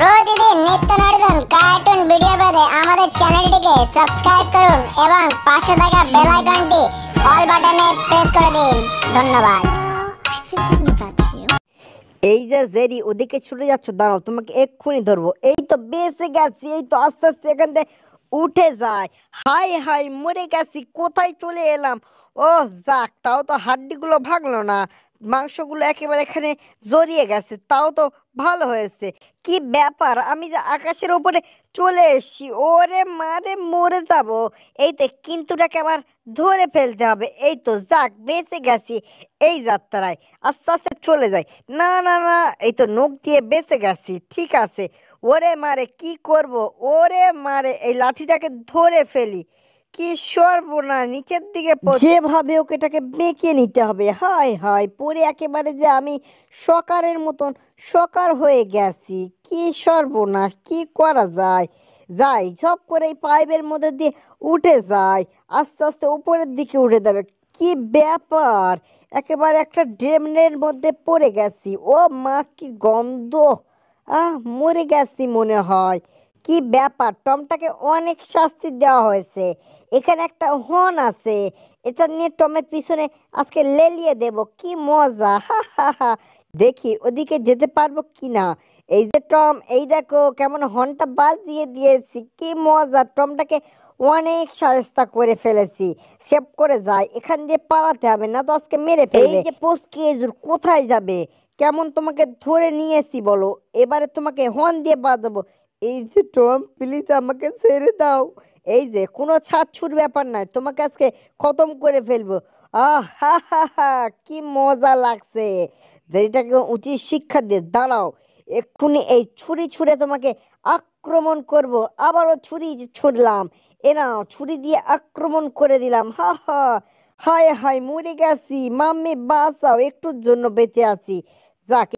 প্রতিদিন নিত্য নতুন কার্টুন ভিডিও পেতে আমাদের চ্যানেলটিকে সাবস্ক্রাইব করুন এবং পাশে থাকা বেল আইকনটি অল বাটনে প্রেস করে দিন ধন্যবাদ এই যে জেরি ওদিকে ছুটে যাচ্ছ দাঁড়াও তোমাকে এক্ষুনি ধরবো এই তো বেঁচে গেছি এই তো আস্তে আস্তে এখান থেকে উঠে যায় হাই হাই মরে গেছি কোথায় চলে এলাম ও যাক তাও তো হাড্ডিগুলো ভাঙলো না মাংসগুলো একেবারে এখানে জড়িয়ে গেছে তাও তো ভালো হয়েছে কি ব্যাপার আমি যে আকাশের ওপরে চলে এসছি ওরে মারে মরে যাব এইতে কিন্তুটাকে আমার ধরে ফেলতে হবে এই তো যাক বেঁচে গেছি এই যাত্রায় আস্তে আস্তে চলে যাই না না না এই তো নখ দিয়ে বেঁচে গেছি ঠিক আছে ওরে মারে কি করব ওরে মারে এই লাঠিটাকে ধরে ফেলি কি সর্বনা নিচের দিকে যেভাবে ওকে এটাকে বেঁকে নিতে হবে হায় হায় পরে একেবারে যে আমি সকারের মতন সকার হয়ে গেছি কি সর্বনাশ কি করা যায় যাই সব করে এই পাইপের মধ্যে দিয়ে উঠে যায় আস্তে আস্তে উপরের দিকে উঠে যাবে কি ব্যাপার একেবারে একটা ড্রেমের মধ্যে পড়ে গেছি ও মা কি গন্ধ আহ মরে গেছি মনে হয় কি ব্যাপার টমটাকে অনেক শাস্তি দেওয়া হয়েছে এখানে একটা হন আছে এটা নিয়ে টমের পিছনে আজকে লেলিয়ে দেব কি মজা হা হা দেখি ওদিকে যেতে পারবো কি না এই যে টম এই দেখো কেমন হর্নটা বাজিয়ে দিয়েছি কি মজা টমটাকে অনেক সাজেস্তা করে ফেলেছি সেভ করে যায় এখান দিয়ে পালাতে হবে না তো আজকে মেরে ফেলে এই যে পোস্কি এজুর কোথায় যাবে কেমন তোমাকে ধরে নিয়েছি বলো এবারে তোমাকে হন দিয়ে বাজাবো এই যে টম প্লিজ আমাকে ছেড়ে দাও এই যে কোনো ছাড়ছুর ব্যাপার নয় তোমাকে আজকে খতম করে ফেলবো আহ হা হা হা কি মজা লাগছে যেটাকে উচিত শিক্ষা দিয়ে দাঁড়াও এক্ষুনি এই ছুরি ছুঁড়ে তোমাকে আক্রমণ করব আবারও ছুরি ছুড়লাম এ ছুরি দিয়ে আক্রমণ করে দিলাম হা হা হায় হায় মরে গেছি মাম্মি বাঁচাও একটুর জন্য বেঁচে আছি যাকে